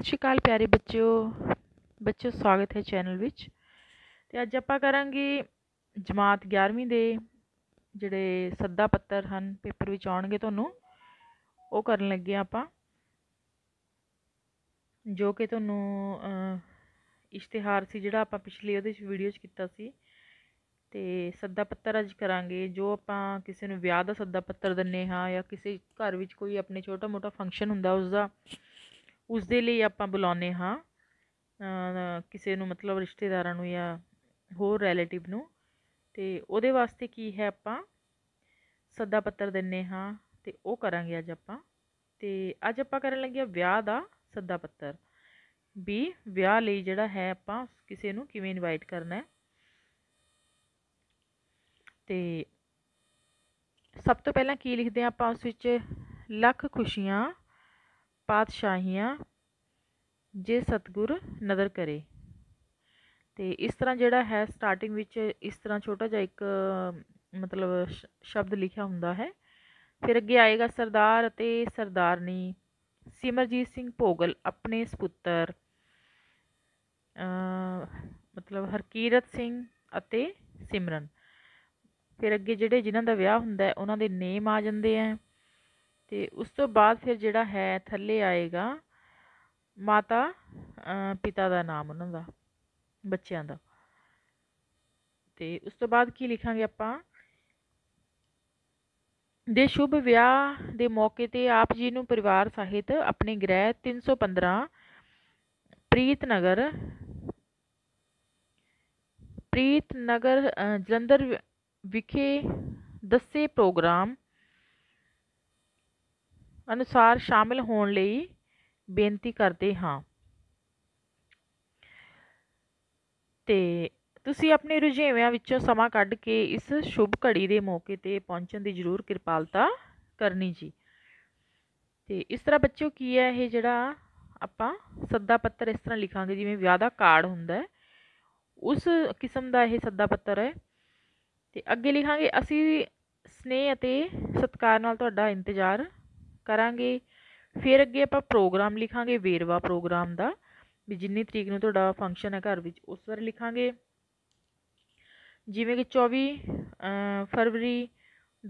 ਸਤਿ ਸ਼੍ਰੀ ਅਕਾਲ ਪਿਆਰੇ ਬੱਚਿਓ ਬੱਚਿਓ ਸਵਾਗਤ ਹੈ ਚੈਨਲ ਵਿੱਚ ਤੇ ਅੱਜ ਆਪਾਂ ਕਰਾਂਗੇ ਜਮਾਤ 11ਵੀਂ ਦੇ ਜਿਹੜੇ ਸੱਦਾ ਪੱਤਰ ਹਨ ਪੇਪਰ ਵਿੱਚ ਆਉਣਗੇ ਤੁਹਾਨੂੰ ਉਹ ਕਰਨ ਲੱਗੇ ਆਪਾਂ ਜੋ ਕਿ ਤੁਹਾਨੂੰ ਇਸ਼ਤਿਹਾਰ ਸੀ ਜਿਹੜਾ ਆਪਾਂ ਪਿਛਲੇ ਉਹਦੇ ਵਿੱਚ ਵੀਡੀਓ 'ਚ ਕੀਤਾ ਸੀ ਤੇ ਸੱਦਾ ਪੱਤਰ ਅੱਜ ਕਰਾਂਗੇ ਜੋ ਆਪਾਂ ਕਿਸੇ ਨੂੰ ਵਿਆਹ ਦਾ ਸੱਦਾ ਪੱਤਰ ਦਿੰਨੇ ਹਾਂ ਜਾਂ ਕਿਸੇ ਘਰ ਵਿੱਚ ਕੋਈ ਆਪਣੇ ਛੋਟਾ ਮੋਟਾ ਫੰਕਸ਼ਨ ਹੁੰਦਾ ਉਸ ਦਾ ਉਸ ਦੇ ਲਈ ਆਪਾਂ ਬੁਲਾਉਂਦੇ ਹਾਂ ਕਿਸੇ ਨੂੰ ਮਤਲਬ ਰਿਸ਼ਤੇਦਾਰਾਂ ਨੂੰ ਜਾਂ ਹੋਰ ਰਿਲੇਟਿਵ ਨੂੰ ਤੇ ਉਹਦੇ ਵਾਸਤੇ ਕੀ ਹੈ ਆਪਾਂ ਸੱਦਾ ਪੱਤਰ ਦਿੰਨੇ ਹਾਂ ਤੇ ਉਹ ਕਰਾਂਗੇ ਅੱਜ ਆਪਾਂ ਤੇ ਅੱਜ ਆਪਾਂ ਕਰਨ ਲੱਗੇ ਆ ਵਿਆਹ ਦਾ ਸੱਦਾ ਪੱਤਰ ਵੀ ਵਿਆਹ ਲਈ ਜਿਹੜਾ ਹੈ ਆਪਾਂ ਕਿਸੇ ਨੂੰ ਕਿਵੇਂ ਇਨਵਾਈਟ ਕਰਨਾ ਹੈ ਤੇ ਸਭ ਤੋਂ ਪਹਿਲਾਂ ਕੀ ਲਿਖਦੇ ਆਪਾਂ ਉਸ ਵਿੱਚ ਲੱਖ ਖੁਸ਼ੀਆਂ ਪਾਤਸ਼ਾਹੀਆਂ ਜੇ ਸਤਗੁਰ ਨਦਰ ਕਰੇ ਤੇ ਇਸ ਤਰ੍ਹਾਂ ਜਿਹੜਾ ਹੈ ਸਟਾਰਟਿੰਗ ਵਿੱਚ ਇਸ ਤਰ੍ਹਾਂ ਛੋਟਾ ਜਿਹਾ ਇੱਕ ਮਤਲਬ ਸ਼ਬਦ ਲਿਖਿਆ ਹੁੰਦਾ ਹੈ ਫਿਰ ਅੱਗੇ ਆਏਗਾ ਸਰਦਾਰ ਅਤੇ ਸਰਦਾਰਨੀ ਸਿਮਰਜੀਤ ਸਿੰਘ ਭੋਗਲ ਆਪਣੇ ਸੁਪੁੱਤਰ ਮਤਲਬ ਹਰਕੀਰਤ ਸਿੰਘ ਅਤੇ ਸਿਮਰਨ ਫਿਰ ਅੱਗੇ ਜਿਹੜੇ ਜਿਨ੍ਹਾਂ ਦਾ ਵਿਆਹ ਹੁੰਦਾ ਹੈ ਉਹਨਾਂ ਦੇ ਨੇਮ ਆ ਜਾਂਦੇ ਆ ਤੇ ਉਸ ਤੋਂ ਬਾਅਦ ਫਿਰ ਜਿਹੜਾ ਹੈ ਥੱਲੇ ਆਏਗਾ ਮਾਤਾ ਪਿਤਾ ਦਾ ਨਾਮ ਉਹਨਾਂ ਦਾ ਬੱਚਿਆਂ ਦਾ ਤੇ ਉਸ ਤੋਂ ਬਾਅਦ ਕੀ ਲਿਖਾਂਗੇ ਆਪਾਂ ਦੇ ਸ਼ੁਭ ਵਿਆਹ ਦੇ ਮੌਕੇ ਤੇ ਆਪ ਜੀ ਨੂੰ ਪਰਿਵਾਰ ਸਹਿਤ ਆਪਣੇ ਗ੍ਰਹਿ 315 ਪ੍ਰੀਤ ਨਗਰ ਪ੍ਰੀਤ ਨਗਰ ਜਲੰਧਰ ਵਿਖੇ ਦੱਸੇ ਪ੍ਰੋਗਰਾਮ ਅਨੁਸਾਰ ਸ਼ਾਮਿਲ ਹੋਣ ਲਈ ਬੇਨਤੀ ਕਰਦੇ ਹਾਂ ਤੇ ਤੁਸੀਂ ਆਪਣੇ ਰੁਝੇਵਿਆਂ ਵਿੱਚੋਂ ਸਮਾਂ ਕੱਢ ਕੇ ਇਸ ਸ਼ੁਭ ਘੜੀ ਦੇ ਮੌਕੇ ਤੇ ਪਹੁੰਚਣ ਦੀ ਜ਼ਰੂਰ ਕਿਰਪਾਲਤਾ ਕਰਨੀ ਜੀ ਤੇ ਇਸ ਤਰ੍ਹਾਂ ਬੱਚਿਓ ਕੀ ਹੈ ਇਹ ਜਿਹੜਾ ਆਪਾਂ ਸੱਦਾ ਪੱਤਰ ਇਸ ਤਰ੍ਹਾਂ ਲਿਖਾਂਗੇ ਜਿਵੇਂ ਵਿਆਹ ਦਾ ਕਾਰਡ ਹੁੰਦਾ ਉਸ ਕਿਸਮ ਦਾ ਇਹ ਸੱਦਾ ਪੱਤਰ ਹੈ ਤੇ ਅੱਗੇ ਲਿਖਾਂਗੇ ਅਸੀਂ ਸਨੇਹ ਅਤੇ ਸਤਕਾਰ ਨਾਲ ਤੁਹਾਡਾ ਇੰਤਜ਼ਾਰ ਕਰਾਂਗੇ ਫਿਰ ਅੱਗੇ ਆਪਾਂ ਪ੍ਰੋਗਰਾਮ ਲਿਖਾਂਗੇ ਵੇਰਵਾ ਪ੍ਰੋਗਰਾਮ ਦਾ ਵੀ ਜਿੰਨੀ ਤਰੀਕ ਨੂੰ ਤੁਹਾਡਾ ਫੰਕਸ਼ਨ ਹੈ ਘਰ ਵਿੱਚ ਉਸ ਬਾਰੇ ਲਿਖਾਂਗੇ ਜਿਵੇਂ ਕਿ 24 ਫਰਵਰੀ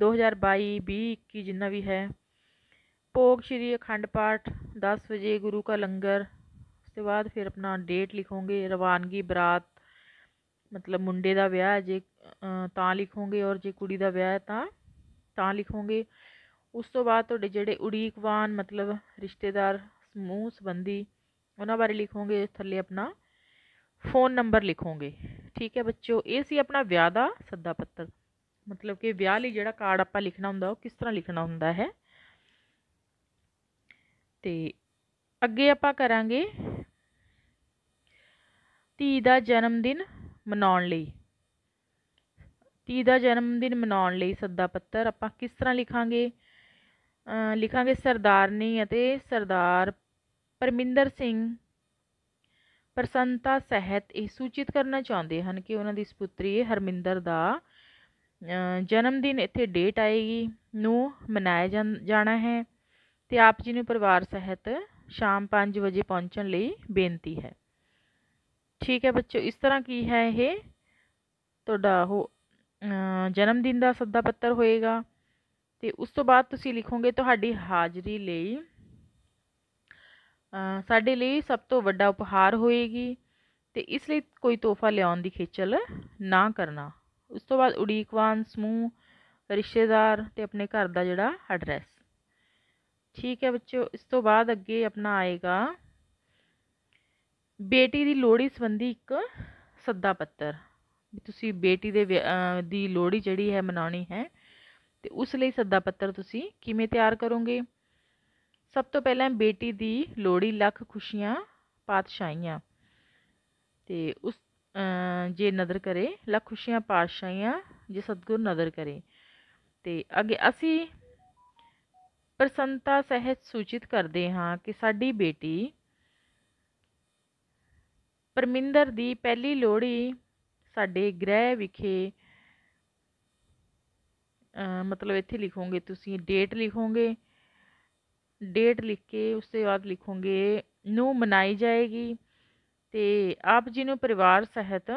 2022 20 ਜਿੰਨਾ ਵੀ ਹੈ ਭੋਗ ਸ਼੍ਰੀ ਅਖੰਡ ਪਾਠ 10 ਵਜੇ ਗੁਰੂ ਕਾ ਲੰਗਰ ਉਸ ਤੋਂ ਬਾਅਦ ਫਿਰ ਆਪਣਾ ਡੇਟ ਲਿਖੋਗੇ ਰਵਾਨਗੀ ਬਰਾਤ ਮਤਲਬ ਮੁੰਡੇ ਦਾ ਵਿਆਹ ਜੇ ਤਾਂ ਲਿਖੋਗੇ ਔਰ ਜੇ ਕੁੜੀ ਦਾ ਵਿਆਹ ਹੈ ਤਾਂ ਤਾਂ ਲਿਖੋਗੇ ਉਸ ਤੋਂ ਬਾਅਦ ਤੁਹਾਡੇ ਜਿਹੜੇ ਉਡੀਕਵਾਨ ਮਤਲਬ ਰਿਸ਼ਤੇਦਾਰ ਸਮੂਹ ਸੰਬੰਧੀ ਉਹਨਾਂ ਬਾਰੇ ਲਿਖੋਗੇ ਥੱਲੇ ਆਪਣਾ ਫ਼ੋਨ ਨੰਬਰ ਲਿਖੋਗੇ ਠੀਕ ਹੈ ਬੱਚਿਓ ਇਹ ਸੀ ਆਪਣਾ ਵਿਆਹ ਦਾ ਸੱਦਾ ਪੱਤਰ ਮਤਲਬ ਕਿ ਵਿਆਹ ਲਈ ਜਿਹੜਾ ਕਾਰਡ ਆਪਾਂ ਲਿਖਣਾ ਹੁੰਦਾ ਉਹ ਕਿਸ ਤਰ੍ਹਾਂ ਲਿਖਣਾ ਹੁੰਦਾ ਹੈ ਤੇ ਅੱਗੇ ਆਪਾਂ ਕਰਾਂਗੇ ਧੀ ਦਾ ਜਨਮ ਦਿਨ ਮਨਾਉਣ ਲਈ ਧੀ ਦਾ ਜਨਮ ਦਿਨ ਮਨਾਉਣ ਲਈ ਸੱਦਾ ਪੱਤਰ ਆਪਾਂ ਕਿਸ ਤਰ੍ਹਾਂ ਲਿਖਾਂਗੇ ਲਿਖਾਂਗੇ ਸਰਦਾਰਨੀ ਅਤੇ ਸਰਦਾਰ ਪਰਮਿੰਦਰ ਸਿੰਘ ਪ੍ਰਸੰਤਾ ਸਹਿਤ ਇਹ ਸੂਚਿਤ ਕਰਨਾ ਚਾਹੁੰਦੇ ਹਨ ਕਿ ਉਹਨਾਂ ਦੀ ਸੁਪੁੱਤਰੀ ਹਰਮਿੰਦਰ ਦਾ ਜਨਮ ਦਿਨ ਇੱਥੇ ਡੇਟ ਆਏਗੀ ਨੂੰ ਮਨਾਇਆ ਜਾਣਾ ਹੈ ਤੇ ਆਪ ਜੀ ਨੂੰ ਪਰਿਵਾਰ ਸਹਿਤ ਸ਼ਾਮ 5 ਵਜੇ ਪਹੁੰਚਣ ਲਈ ਬੇਨਤੀ ਹੈ ਠੀਕ ਹੈ ਬੱਚੋ ਇਸ ਤਰ੍ਹਾਂ ਕੀ ਹੈ ਇਹ ਤੁਹਾਡਾ ਉਹ ਜਨਮ ਦਿਨ ਦਾ ਸੱਦਾ ਪੱਤਰ ਹੋਏਗਾ ਤੇ ਉਸ ਤੋਂ ਬਾਅਦ ਤੁਸੀਂ ਲਿਖੋਗੇ ਤੁਹਾਡੀ ਹਾਜ਼ਰੀ ਲਈ ਸਾਡੇ ਲਈ ਸਭ ਤੋਂ ਵੱਡਾ ਉਪਹਾਰ ਹੋਏਗੀ ਤੇ ਇਸ ਲਈ ਕੋਈ ਤੋਹਫਾ ਲਿਆਉਣ ਦੀ ਖੇਚਲ ਨਾ ਕਰਨਾ ਉਸ ਤੋਂ ਬਾਅਦ ਉਡੀਕਵਾਨ ਸਮੂਹ ਰਿਸ਼ਤੇਦਾਰ ਤੇ ਆਪਣੇ ਘਰ ਦਾ ਜਿਹੜਾ ਐਡਰੈਸ ਠੀਕ ਹੈ ਬੱਚਿਓ ਇਸ ਤੋਂ ਬਾਅਦ ਅੱਗੇ ਆਪਣਾ ਆਏਗਾ ਬੇਟੀ ਦੀ ਲੋੜੀ ਸੰਬੰਧੀ ਇੱਕ ਸੱਦਾ ਪੱਤਰ ਤੁਸੀਂ ਬੇਟੀ ਦੇ ਦੀ ਲੋੜੀ ਜਿਹੜੀ ਹੈ ਮਨਾਉਣੀ ਹੈ तो उस सद्दा पत्र तुम तैयार करोगे सब तो पहले बेटी की लोहड़ी लख खुशियाँ पातशाहियाँ तो उस जे नदर करे लख खुशियाँ पातशाहियाँ जो सतगुर नजर करे तो अगे असी प्रसन्नता सहज सूचित करते हाँ कि सा बेटी परमिंदर की पहली लोहड़ी साढ़े ग्रह विखे ਮਤਲਬ ਇੱਥੇ ਲਿਖੋਗੇ ਤੁਸੀਂ ਡੇਟ ਲਿਖੋਗੇ ਡੇਟ ਲਿਖ ਕੇ ਉਸ ਤੋਂ ਬਾਅਦ ਲਿਖੋਗੇ ਨੂੰ ਮਨਾਈ ਜਾਏਗੀ ਤੇ ਆਪ ਜੀ ਨੂੰ ਪਰਿਵਾਰ ਸਹਿਤ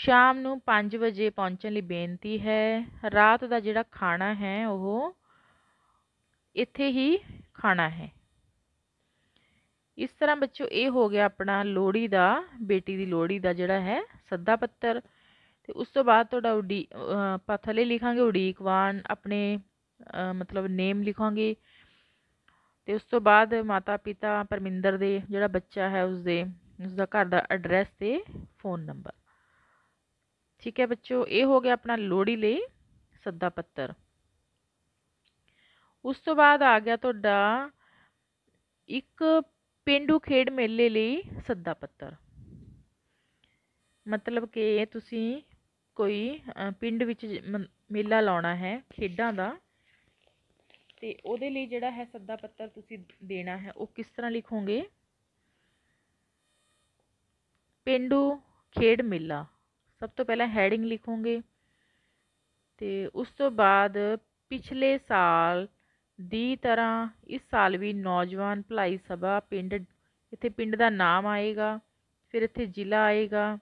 ਸ਼ਾਮ ਨੂੰ 5 ਵਜੇ ਪਹੁੰਚਣ ਲਈ ਬੇਨਤੀ ਹੈ ਰਾਤ ਦਾ ਜਿਹੜਾ ਖਾਣਾ ਹੈ ਉਹ ਇੱਥੇ ਹੀ ਖਾਣਾ ਹੈ ਇਸ ਤਰ੍ਹਾਂ ਬੱਚੋ ਇਹ ਹੋ ਗਿਆ ਆਪਣਾ ਲੋਹੜੀ ਦਾ ਬੇਟੀ ਦੀ ਲੋਹੜੀ ਦਾ ਜਿਹੜਾ ਹੈ ਸੱਦਾ ਪੱਤਰ ਤੇ ਉਸ ਤੋਂ ਬਾਅਦ ਤੁਹਾਡਾ ਉਡੀ ਆਪਾਂ ਥੱਲੇ ਲਿਖਾਂਗੇ ਉਡੀਕ ਵਾਨ ਆਪਣੇ ਮਤਲਬ ਨੇਮ ਲਿਖਾਂਗੇ ਤੇ ਉਸ ਤੋਂ ਬਾਅਦ ਮਾਤਾ ਪਿਤਾ ਪਰਮਿੰਦਰ ਦੇ ਜਿਹੜਾ ਬੱਚਾ ਹੈ ਉਸ ਦੇ ਉਸ ਦਾ ਘਰ ਦਾ ਐਡਰੈਸ ਤੇ ਫੋਨ ਨੰਬਰ ਠੀਕ ਹੈ ਬੱਚੋ ਇਹ ਹੋ ਗਿਆ ਆਪਣਾ ਲੋੜੀ ਲਈ ਸੱਦਾ ਪੱਤਰ ਉਸ ਤੋਂ ਬਾਅਦ ਆ ਗਿਆ ਤੁਹਾਡਾ ਇੱਕ ਪਿੰਡੂ ਖੇਡ ਮੇਲੇ ਲਈ ਸੱਦਾ ਪੱਤਰ ਮਤਲਬ ਕਿ ਤੁਸੀਂ ਕੋਈ ਪਿੰਡ ਵਿੱਚ ਮੇਲਾ ਲਾਉਣਾ ਹੈ ਖੇਡਾਂ ਦਾ ਤੇ ਉਹਦੇ ਲਈ ਜਿਹੜਾ ਹੈ ਸੱਦਾ ਪੱਤਰ ਤੁਸੀਂ ਦੇਣਾ ਹੈ ਉਹ ਕਿਸ ਤਰ੍ਹਾਂ ਲਿਖੋਗੇ ਪਿੰਡੂ ਖੇਡ ਮੇਲਾ ਸਭ ਤੋਂ ਪਹਿਲਾਂ ਹੈਡਿੰਗ ਲਿਖੋਗੇ ਤੇ ਉਸ ਤੋਂ ਬਾਅਦ ਪਿਛਲੇ ਸਾਲ ਦੀ ਤਰ੍ਹਾਂ ਇਸ ਸਾਲ ਵੀ ਨੌਜਵਾਨ ਭਲਾਈ ਸਭਾ ਪਿੰਡ ਇੱਥੇ ਪਿੰਡ ਦਾ ਨਾਮ ਆਏਗਾ ਫਿਰ ਇੱਥੇ ਜ਼ਿਲ੍ਹਾ ਆਏਗਾ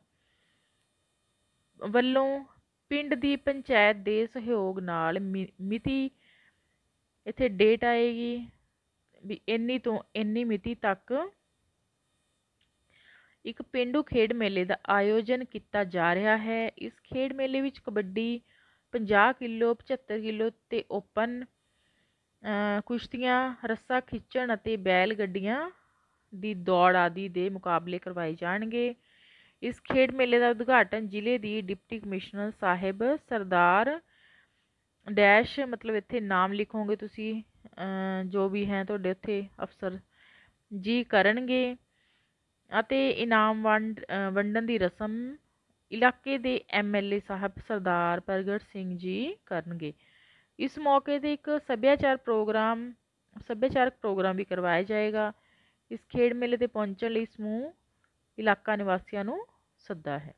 ਵੱਲੋਂ ਪਿੰਡ ਦੀ ਪੰਚਾਇਤ ਦੇ ਸਹਿਯੋਗ ਨਾਲ ਮਿਤੀ ਇੱਥੇ ਡੇਟ ਆਏਗੀ ਵੀ ਇੰਨੀ ਤੋਂ ਇੰਨੀ ਮਿਤੀ ਤੱਕ ਇੱਕ ਪਿੰਡੂ ਖੇਡ ਮੇਲੇ ਦਾ ਆਯੋਜਨ ਕੀਤਾ ਜਾ ਰਿਹਾ ਹੈ ਇਸ ਖੇਡ ਮੇਲੇ ਵਿੱਚ ਕਬੱਡੀ 50 ਕਿਲੋ 75 ਕਿਲੋ ਤੇ ਓਪਨ ਕੁਸ਼ਤੀਆਂ ਰੱਸਾ ਖਿੱਚਣ ਅਤੇ ਬੈਲ ਗੱਡੀਆਂ ਦੀ ਦੌੜ ਆਦਿ ਦੇ ਮੁਕਾਬਲੇ ਕਰਵਾਏ ਜਾਣਗੇ ਇਸ ਖੇਡ ਮੇਲੇ ਦਾ ਉਦਘਾਟਨ ਜ਼ਿਲ੍ਹੇ ਦੀ deputy commissioner Sahib Sardar dash ਮਤਲਬ ਇੱਥੇ ਨਾਮ ਲਿਖੋਗੇ ਤੁਸੀਂ ਜੋ ਵੀ ਹੈ ਤੁਹਾਡੇ ਉੱਥੇ ਅਫਸਰ ਜੀ ਕਰਨਗੇ ਅਤੇ ਇਨਾਮ ਵੰਡ ਵੰਡਣ ਦੀ ਰਸਮ ਇਲਾਕੇ ਦੇ ਐਮਐਲਏ ਸਾਹਿਬ ਸਰਦਾਰ ਪ੍ਰਗਟ ਸਿੰਘ ਜੀ ਕਰਨਗੇ ਇਸ ਮੌਕੇ ਤੇ ਇੱਕ ਸੱਭਿਆਚਾਰ ਪ੍ਰੋਗਰਾਮ ਸੱਭਿਆਚਾਰਕ ਪ੍ਰੋਗਰਾਮ ਵੀ ਕਰਵਾਇਆ ਜਾਏਗਾ ਇਸ ਖੇਡ ਮੇਲੇ ਤੇ ਪਹੁੰਚਣ ਲਈ ਸਮੂਹ ਇਲਾਕਾ ਨਿਵਾਸੀਆਂ ਨੂੰ ਸੱਦਾ ਹੈ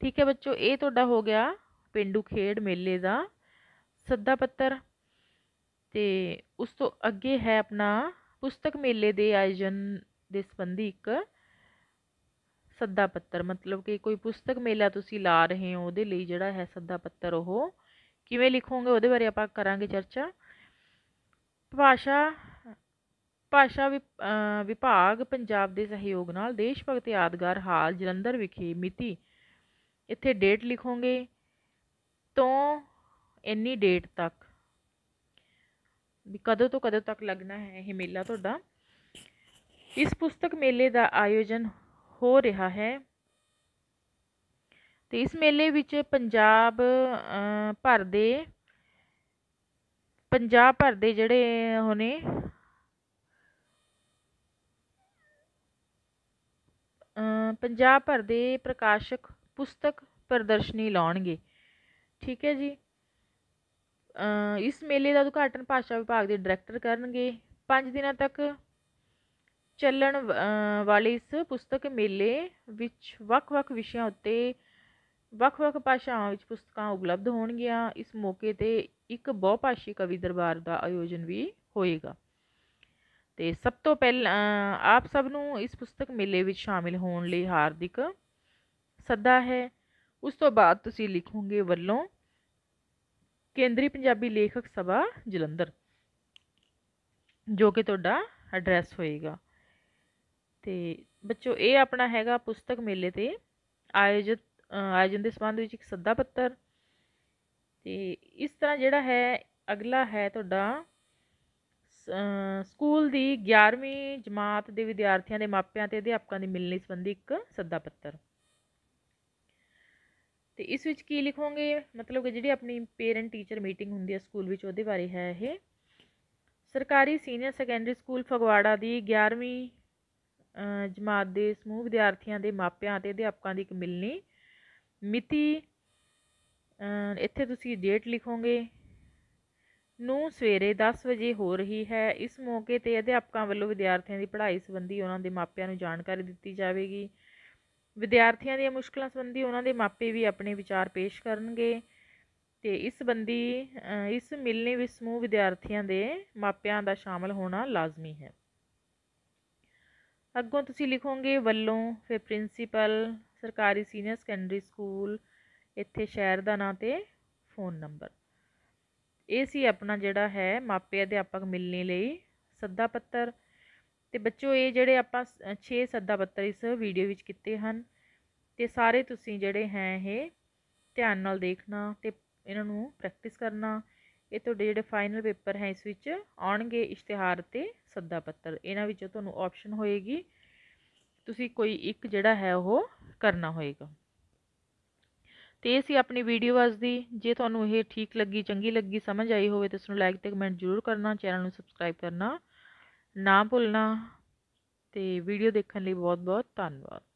ਠੀਕ ਹੈ ਬੱਚੋ ਇਹ ਤੁਹਾਡਾ ਹੋ ਗਿਆ ਪਿੰਡੂ ਖੇਡ ਮੇਲੇ ਦਾ ਸੱਦਾ ਪੱਤਰ ਤੇ ਉਸ ਤੋਂ ਅੱਗੇ ਹੈ ਆਪਣਾ ਪੁਸਤਕ ਮੇਲੇ ਦੇ ਆਯੋਜਨ ਦੇ ਸੰਬੰਧੀ ਇੱਕ ਸੱਦਾ ਪੱਤਰ ਮਤਲਬ ਕਿ ਕੋਈ ਪੁਸਤਕ ਮੇਲਾ ਤੁਸੀਂ ਲਾ ਰਹੇ ਹੋ ਉਹਦੇ ਲਈ ਜਿਹੜਾ ਹੈ ਸੱਦਾ ਪੱਤਰ ਉਹ ਕਿਵੇਂ ਲਿਖੋਗੇ ਉਹਦੇ ਬਾਰੇ ਆਪਾਂ ਕਰਾਂਗੇ ਚਰਚਾ ਭਾਸ਼ਾ ਭਾਸ਼ਾ ਵਿਭਾਗ ਪੰਜਾਬ ਦੇ ਸਹਿਯੋਗ ਨਾਲ ਦੇਸ਼ ਭਗਤ ਯਾਦਗਾਰ ਹਾਲ ਜਲੰਧਰ ਵਿਖੇ ਮਿਤੀ ਇੱਥੇ ਡੇਟ ਲਿਖੋਗੇ ਤੋਂ ਇੰਨੀ ਡੇਟ ਤੱਕ ਵੀ ਕਦੋਂ ਤੋਂ ਕਦੋਂ ਤੱਕ ਲੱਗਣਾ ਹੈ ਇਹ ਮੇਲਾ ਤੁਹਾਡਾ ਇਸ ਪੁਸਤਕ ਮੇਲੇ ਦਾ ਆਯੋਜਨ ਹੋ ਰਿਹਾ ਹੈ ਤੇ ਇਸ ਮੇਲੇ ਵਿੱਚ ਪੰਜਾਬ ਭਰ ਦੇ ਪੰਜਾਬ ਭਰ ਦੇ ਜਿਹੜੇ ਹੋਣੇ ਪੰਜਾਬ ਭਰ ਦੇ ਪ੍ਰਕਾਸ਼ਕ ਪੁਸਤਕ ਪ੍ਰਦਰਸ਼ਨੀ ਲਾਉਣਗੇ ਠੀਕ ਹੈ ਜੀ ਇਸ ਮੇਲੇ ਦਾ ਉਦਘਾਟਨ ਭਾਸ਼ਾ ਵਿਭਾਗ ਦੇ ਡਾਇਰੈਕਟਰ ਕਰਨਗੇ 5 ਦਿਨਾਂ ਤੱਕ ਚੱਲਣ ਵਾਲੇ ਇਸ ਪੁਸਤਕ ਮੇਲੇ ਵਿੱਚ ਵੱਖ-ਵੱਖ ਵਿਸ਼ਿਆਂ ਉੱਤੇ ਵੱਖ-ਵੱਖ ਭਾਸ਼ਾਵਾਂ ਵਿੱਚ ਪੁਸਤਕਾਂ ਉਪਲਬਧ ਹੋਣਗੀਆਂ ਇਸ ਮੌਕੇ ਤੇ ਇੱਕ ਬਹੁਭਾਸ਼ੀ ਕਵੀ ਦਰਬਾਰ ਦਾ ਆਯੋਜਨ ਵੀ ਹੋਏਗਾ ਤੇ ਸਭ ਤੋਂ ਪਹਿਲਾਂ ਆਪ ਸਭ ਨੂੰ ਇਸ ਪੁਸਤਕ ਮੇਲੇ ਵਿੱਚ ਸ਼ਾਮਿਲ ਹੋਣ ਲਈ ਹਾਰਦਿਕ ਸੱਦਾ ਹੈ ਉਸ ਤੋਂ ਬਾਅਦ ਤੁਸੀਂ ਲਿਖੋਗੇ ਵੱਲੋਂ ਕੇਂਦਰੀ ਪੰਜਾਬੀ ਲੇਖਕ ਸਭਾ ਜਲੰਧਰ ਜੋ ਕਿ ਤੁਹਾਡਾ ਐਡਰੈਸ ਹੋਏਗਾ ਤੇ ਬੱਚੋ ਇਹ ਆਪਣਾ ਹੈਗਾ ਪੁਸਤਕ ਮੇਲੇ ਤੇ ਆਯੋਜਿਤ ਆਯੋਜਨ ਦੇ ਸੰਬੰਧ ਵਿੱਚ ਇੱਕ ਸੱਦਾ ਪੱਤਰ ਤੇ ਇਸ ਤਰ੍ਹਾਂ ਜਿਹੜਾ ਹੈ ਅਗਲਾ ਹੈ ਤੁਹਾਡਾ ਸਕੂਲ ਦੀ 11ਵੀਂ ਜਮਾਤ ਦੇ ਵਿਦਿਆਰਥੀਆਂ ਦੇ ਮਾਪਿਆਂ ਤੇ ਅਧਿਆਪਕਾਂ ਦੀ ਮਿਲਣੀ ਸੰਬੰਧੀ ਇੱਕ ਸੱਦਾ ਪੱਤਰ ਤੇ ਇਸ ਵਿੱਚ ਕੀ ਲਿਖੋਗੇ ਮਤਲਬ ਕਿ ਜਿਹੜੀ ਆਪਣੀ ਪੇਰੈਂਟ ਟੀਚਰ ਮੀਟਿੰਗ ਹੁੰਦੀ ਹੈ ਸਕੂਲ ਵਿੱਚ ਉਹਦੇ ਬਾਰੇ ਹੈ ਇਹ ਸਰਕਾਰੀ ਸੀਨੀਅਰ ਸੈਕੰਡਰੀ ਸਕੂਲ ਫਗਵਾੜਾ ਦੀ 11ਵੀਂ ਜਮਾਤ ਦੇ ਸਮੂਹ ਵਿਦਿਆਰਥੀਆਂ ਦੇ ਮਾਪਿਆਂ ਤੇ ਅਧਿਆਪਕਾਂ ਦੀ ਇੱਕ ਮਿਲਣੀ ਮਿਤੀ ਇੱਥੇ ਤੁਸੀਂ ਡੇਟ ਲਿਖੋਗੇ ਨੂੰ ਸਵੇਰੇ 10 ਵਜੇ ਹੋ ਰਹੀ ਹੈ ਇਸ ਮੌਕੇ ਤੇ ਅਧਿਆਪਕਾਂ ਵੱਲੋਂ ਵਿਦਿਆਰਥੀਆਂ ਦੀ ਪੜ੍ਹਾਈ ਸੰਬੰਧੀ ਉਹਨਾਂ ਦੇ ਮਾਪਿਆਂ ਨੂੰ ਜਾਣਕਾਰੀ ਦਿੱਤੀ ਜਾਵੇਗੀ ਵਿਦਿਆਰਥੀਆਂ ਦੀਆਂ ਮੁਸ਼ਕਲਾਂ ਸੰਬੰਧੀ ਉਹਨਾਂ ਦੇ ਮਾਪੇ ਵੀ ਆਪਣੇ ਵਿਚਾਰ ਪੇਸ਼ ਕਰਨਗੇ ਤੇ ਇਸ ਸੰਬੰਧੀ ਇਸ ਮਿਲਣੀ ਵਿੱਚ ਸਮੂਹ ਵਿਦਿਆਰਥੀਆਂ ਦੇ ਮਾਪਿਆਂ ਦਾ ਸ਼ਾਮਲ ਹੋਣਾ ਲਾਜ਼ਮੀ ਹੈ ਅੱਗੋਂ ਤੁਸੀਂ ਲਿਖੋਗੇ ਵੱਲੋਂ ਫਿਰ ਪ੍ਰਿੰਸੀਪਲ ਸਰਕਾਰੀ ਸੀਨੀਅਰ ਸੈਕੰਡਰੀ ਸਕੂਲ ਇੱਥੇ ਸ਼ਹਿਰ ਦਾ ਨਾਂ ਤੇ ਫੋਨ ਨੰਬਰ ਇਹ ਸੀ ਆਪਣਾ ਜਿਹੜਾ ਹੈ ਮਾਪੇ ਅਧਿਆਪਕ ਮਿਲਣ ਲਈ ਸੱਦਾ ਪੱਤਰ ਤੇ ਬੱਚੋ ਇਹ ਜਿਹੜੇ ਆਪਾਂ 6 ਸੱਦਾ ਪੱਤਰ ਇਸ ਵੀਡੀਓ ਵਿੱਚ ਕੀਤੇ ਹਨ ਤੇ ਸਾਰੇ ਤੁਸੀਂ ਜਿਹੜੇ ਹੈ ਇਹ ਧਿਆਨ ਨਾਲ ਦੇਖਣਾ ਤੇ ਇਹਨਾਂ ਨੂੰ ਪ੍ਰੈਕਟਿਸ ਕਰਨਾ ਇਹ ਤੁਹਾਡੇ ਜਿਹੜੇ ਫਾਈਨਲ ਪੇਪਰ ਹੈ ਇਸ ਵਿੱਚ ਆਉਣਗੇ ਇਸ਼ਤਿਹਾਰ ਤੇ ਸੱਦਾ ਪੱਤਰ ਇਹਨਾਂ ਵਿੱਚੋਂ ਤੁਹਾਨੂੰ ਆਪਸ਼ਨ ਹੋਏਗੀ ਤੁਸੀਂ ਕੋਈ ਇੱਕ ਜਿਹੜਾ ਹੈ ਉਹ ਕਰਨਾ ਹੋਏਗਾ ਤੇ ਇਹ ਸੀ ਆਪਣੀ ਵੀਡੀਓ ਅੱਜ ਦੀ ਜੇ ਤੁਹਾਨੂੰ ਇਹ ਠੀਕ ਲੱਗੀ ਚੰਗੀ ਲੱਗੀ ਸਮਝ ਆਈ ਹੋਵੇ ਤਾਂ ਇਸ ਨੂੰ ਲਾਈਕ ਤੇ ਕਮੈਂਟ ਜ਼ਰੂਰ ਕਰਨਾ ਚੈਨਲ ਨੂੰ ਸਬਸਕ੍ਰਾਈਬ ਕਰਨਾ ਨਾ ਭੁੱਲਣਾ ਤੇ ਵੀਡੀਓ ਦੇਖਣ ਲਈ ਬਹੁਤ ਬਹੁਤ ਧੰਨਵਾਦ